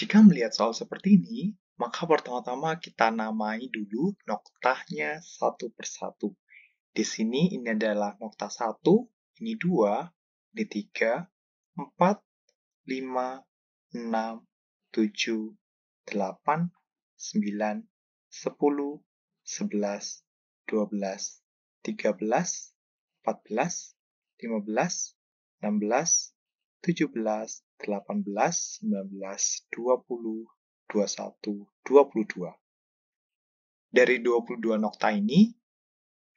Jika melihat soal seperti ini, maka pertama-tama kita namai dulu noktahnya satu persatu. Di sini ini adalah nokta 1, ini 2, ini 3, 4, 5, 6, 7, 8, 9, 10, 11, 12, 13, 14, 15, 16, 17, 18, 19, 20, 21, 22. Dari 22 nokta ini,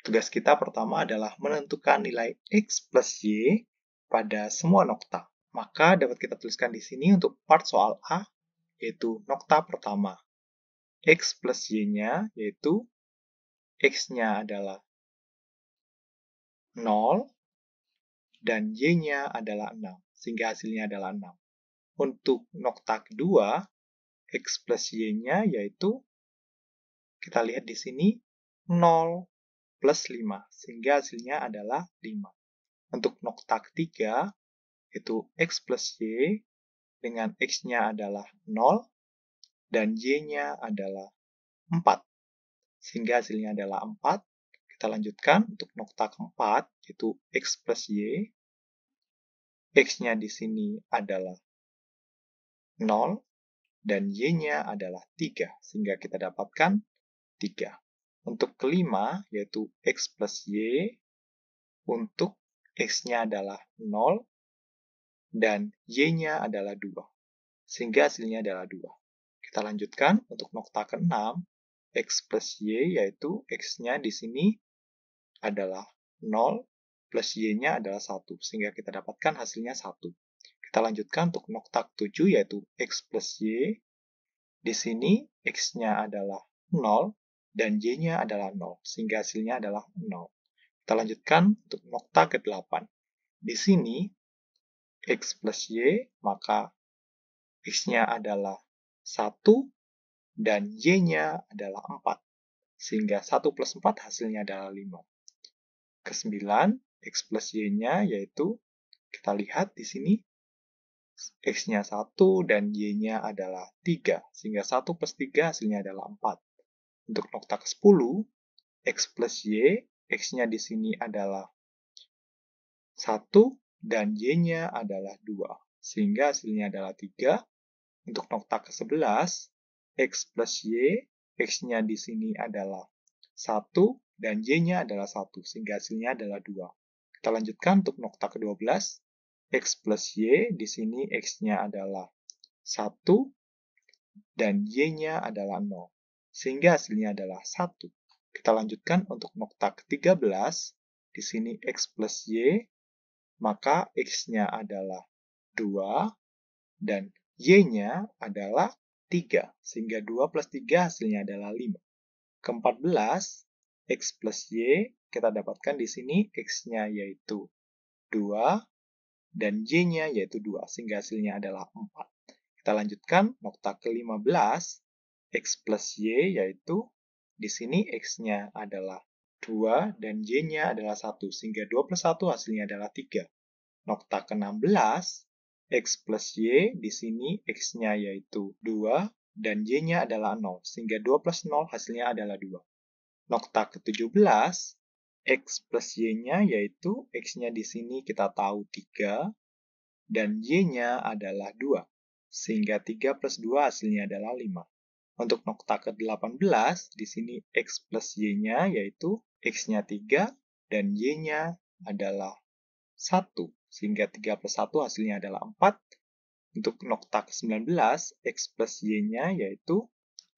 tugas kita pertama adalah menentukan nilai X plus Y pada semua nokta. Maka dapat kita tuliskan di sini untuk part soal A, yaitu nokta pertama. X plus Y-nya, yaitu X-nya adalah 0, dan Y-nya adalah 6 sehingga hasilnya adalah 6. Untuk noktak kedua, X plus Y-nya yaitu, kita lihat di sini, 0 plus 5, sehingga hasilnya adalah 5. Untuk noktak ketiga, yaitu X plus Y, dengan X-nya adalah 0, dan Y-nya adalah 4. Sehingga hasilnya adalah 4. Kita lanjutkan untuk noktak keempat, yaitu X plus Y. X-nya di sini adalah 0 dan Y-nya adalah 3, sehingga kita dapatkan 3. Untuk kelima, yaitu X plus Y, untuk X-nya adalah 0 dan Y-nya adalah 2, sehingga hasilnya adalah 2. Kita lanjutkan untuk nokta ke-6, X plus Y, yaitu X-nya di sini adalah 0 plus Y-nya adalah 1, sehingga kita dapatkan hasilnya 1. Kita lanjutkan untuk noktak 7, yaitu X plus Y. Di sini X-nya adalah 0, dan Y-nya adalah 0, sehingga hasilnya adalah 0. Kita lanjutkan untuk nokta ke-8. Di sini X plus Y, maka X-nya adalah 1, dan Y-nya adalah 4. Sehingga 1 plus 4 hasilnya adalah 5 kesembilan X plus Y-nya yaitu kita lihat di sini X-nya 1 dan Y-nya adalah 3. Sehingga 1 plus 3 hasilnya adalah 4. Untuk nokta ke-10, X plus Y, X-nya di sini adalah 1 dan Y-nya adalah 2. Sehingga hasilnya adalah 3. Untuk nokta ke-11, X plus Y, X-nya di sini adalah 1 dan Y-nya adalah 1. Sehingga hasilnya adalah 2. Kita lanjutkan untuk nokta ke-12. X plus Y, di sini X-nya adalah 1 dan Y-nya adalah 0. Sehingga hasilnya adalah 1. Kita lanjutkan untuk nokta ke-13. Di sini X plus Y, maka X-nya adalah 2 dan Y-nya adalah 3. Sehingga 2 plus 3 hasilnya adalah 5. Ke-14, X plus Y, kita dapatkan di sini X-nya yaitu 2, dan Y-nya yaitu 2, sehingga hasilnya adalah 4. Kita lanjutkan, nokta ke-15, X plus Y yaitu di sini X-nya adalah 2 dan Y-nya adalah 1, sehingga 2 plus 1 hasilnya adalah 3. Nokta ke-16, X plus Y, di sini X-nya yaitu 2 dan Y-nya adalah 0, sehingga 2 plus 0 hasilnya adalah 2 nokta ke-17, X plus Y-nya yaitu X-nya di sini kita tahu 3, dan Y-nya adalah 2. Sehingga 3 plus 2 hasilnya adalah 5. Untuk nokta ke-18, di sini X plus Y-nya yaitu X-nya 3 dan Y-nya adalah 1. Sehingga 3 plus 1 hasilnya adalah 4. Untuk nokta ke-19, X plus Y-nya yaitu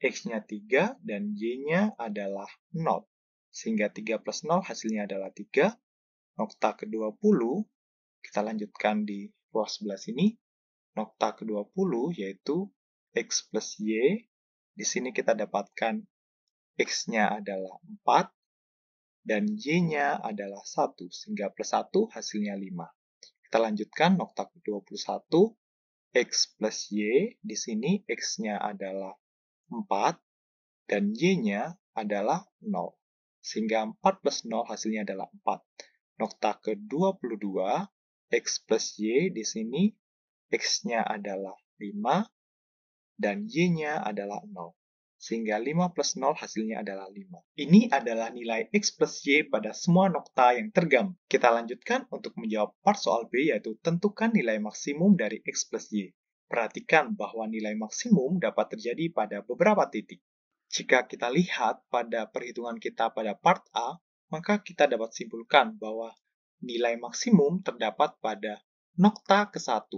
X-nya 3 dan Y-nya adalah 0. Sehingga 3 plus 0 hasilnya adalah 3. Nokta ke-20 kita lanjutkan di ruas sebelah sini. Nokta ke-20 yaitu X plus Y. Di sini kita dapatkan X-nya adalah 4 dan Y-nya adalah 1. Sehingga plus 1 hasilnya 5. Kita lanjutkan nokta ke-21. X plus Y. Di sini X-nya adalah 4 dan Y-nya adalah 0. Sehingga 4 plus 0 hasilnya adalah 4. Nokta ke-22, X plus Y di sini, X-nya adalah 5 dan Y-nya adalah 0. Sehingga 5 plus 0 hasilnya adalah 5. Ini adalah nilai X plus Y pada semua nokta yang tergam. Kita lanjutkan untuk menjawab part soal B yaitu tentukan nilai maksimum dari X plus Y. Perhatikan bahwa nilai maksimum dapat terjadi pada beberapa titik. Jika kita lihat pada perhitungan kita pada part A, maka kita dapat simpulkan bahwa nilai maksimum terdapat pada nokta ke-1,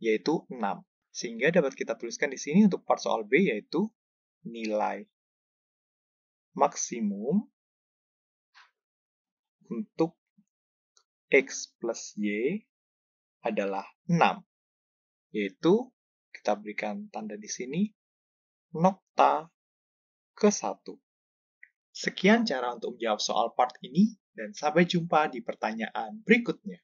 yaitu 6. Sehingga dapat kita tuliskan di sini untuk part soal B yaitu nilai maksimum untuk X plus Y adalah 6 yaitu kita berikan tanda di sini nokta ke satu Sekian cara untuk menjawab soal part ini dan sampai jumpa di pertanyaan berikutnya.